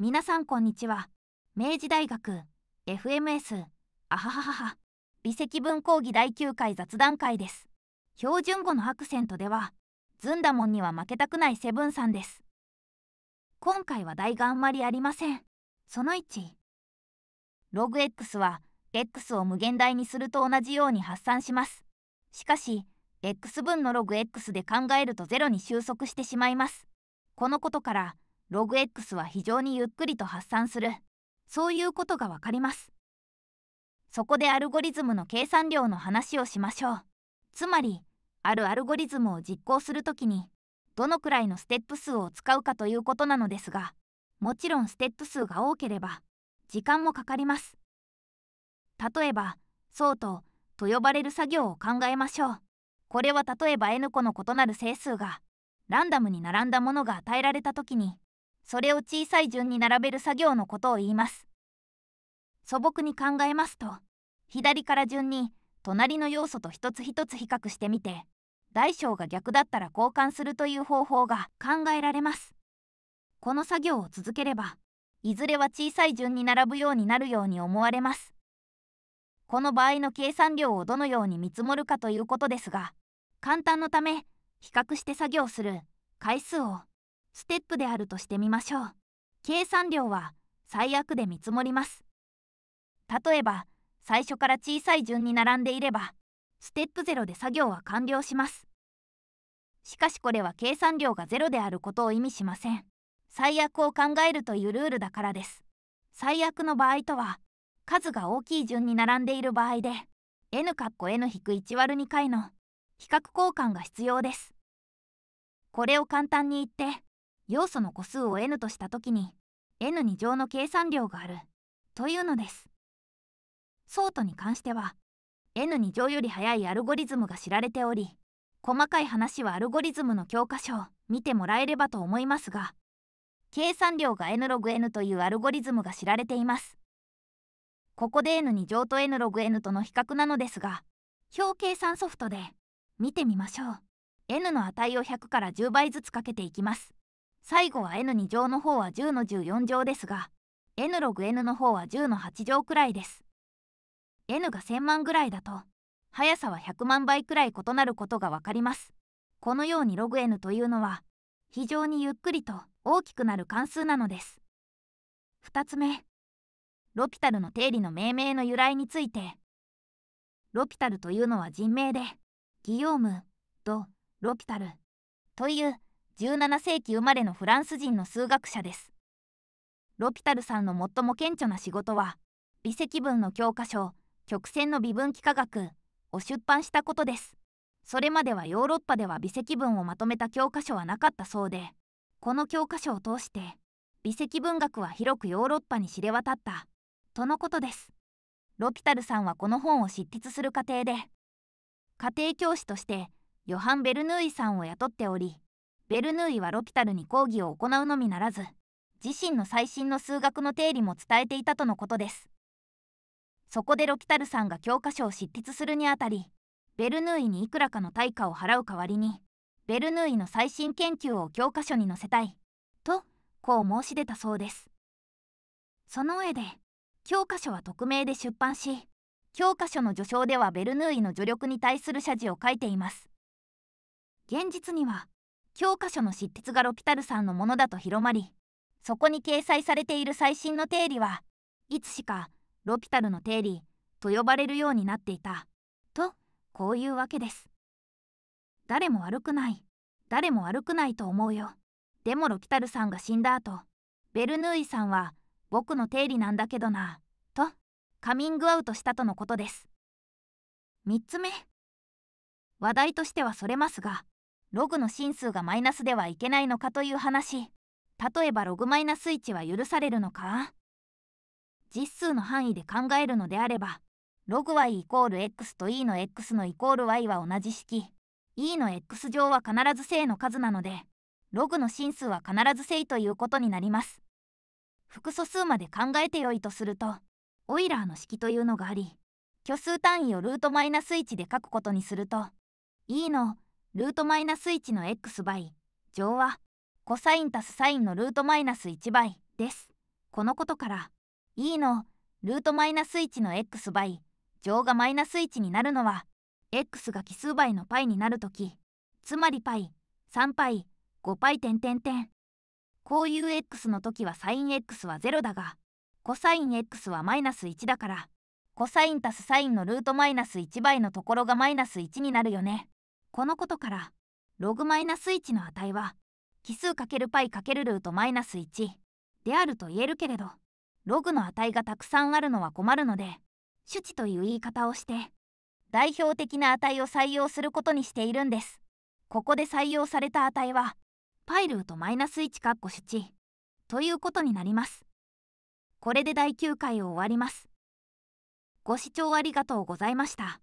皆さんこんにちは明治大学 FMS あはははは微積分講義第9回雑談会です標準語のアクセントではずんだもんには負けたくないセブンさんです今回は題があんまりありませんその1ログ X は X を無限大にすると同じように発散しますしかし X 分のログ X で考えると0に収束してしまいますこのことからログ X は非常にゆっくりと発散するそういうことがわかりますそこでアルゴリズムの計算量の話をしましょうつまりあるアルゴリズムを実行するときにどのくらいのステップ数を使うかということなのですがもちろんステップ数が多ければ時間もかかります例えば相当と呼ばれる作業を考えましょうこれは例えば n 個の異なる整数がランダムに並んだものが与えられた時にそれを小さい順に並べる作業のことを言います素朴に考えますと左から順に隣の要素と一つ一つ比較してみて大小が逆だったら交換するという方法が考えられますこの作業を続ければいずれは小さい順に並ぶようになるように思われますこの場合の計算量をどのように見積もるかということですが簡単のため比較して作業する回数をステップであるとしてみましょう計算量は最悪で見積もります例えば最初から小さい順に並んでいればステップ0で作業は完了しますしかしこれは計算量が0であることを意味しません最悪を考えるというルールだからです最悪の場合とは数が大きい順に並んでいる場合で n かっこ n-1 割る2回の比較交換が必要ですこれを簡単に言って要素の個数を n とした時に n2 乗の計算量があるというのです。ソートに関しては n2 乗より速いアルゴリズムが知られており細かい話はアルゴリズムの教科書を見てもらえればと思いますが計算量が n ログ n というアルゴリズムが知られています。ここで n2 乗と n ログ n との比較なのですが表計算ソフトで見てみましょう。n の値を100から10倍ずつかけていきます。最後は n2 乗の方は10の14乗ですが n ログ n の方は10の8乗くらいです n が1000万ぐらいだと速さは100万倍くらい異なることが分かりますこのようにログ n というのは非常にゆっくりと大きくなる関数なのです2つ目ロピタルの定理の命名の由来についてロピタルというのは人名でギヨーム・ド・ロピタルという17世紀生まれのフランス人の数学者ですロピタルさんの最も顕著な仕事は微積分の教科書曲線の微分幾何学を出版したことですそれまではヨーロッパでは微積分をまとめた教科書はなかったそうでこの教科書を通して微積分学は広くヨーロッパに知れ渡ったとのことですロピタルさんはこの本を執筆する過程で家庭教師としてヨハン・ベルヌーイさんを雇っておりベルヌーイはロピタルに講義を行うのみならず自身の最新の数学の定理も伝えていたとのことですそこでロピタルさんが教科書を執筆するにあたりベルヌーイにいくらかの対価を払う代わりにベルヌーイの最新研究を教科書に載せたいとこう申し出たそうですその上で教科書は匿名で出版し教科書の序章ではベルヌーイの助力に対する謝辞を書いています現実には教科書の執筆がロピタルさんのものだと広まりそこに掲載されている最新の定理はいつしかロピタルの定理と呼ばれるようになっていたとこういうわけです誰も悪くない誰も悪くないと思うよでもロピタルさんが死んだ後ベルヌーイさんは僕の定理なんだけどなとカミングアウトしたとのことです3つ目話題としてはそれますがログの真数がマイナスではいけないのかという話例えばログマイナス1は許されるのか実数の範囲で考えるのであればログ y イコール x と e の x のイコール y は同じ式 e の x 乗は必ず正の数なのでログの真数は必ず正ということになります複素数まで考えてよいとするとオイラーの式というのがあり虚数単位をルートマイナス1で書くことにすると e のルートマイナス1の x 倍乗はコサインたすサインのルートマイナス1倍です。このことから e のルートマイナス1の x 倍乗がマイナス1になるのは x が奇数倍の π になるときつまり π3π5π 点点点こういう x の時は sinx は0だが cosx はマイナス1だから cos たす sin のルートマイナス1倍のところがマイナス1になるよね。このことからログマイナス1の値は奇数 ×π× ルートマイナス1であると言えるけれどログの値がたくさんあるのは困るので主値という言い方をして代表的な値を採用することにしているんです。ここで採用された値はパイルートマイナス1かっこ主値ということになります。これで第9回を終わります。ご視聴ありがとうございました。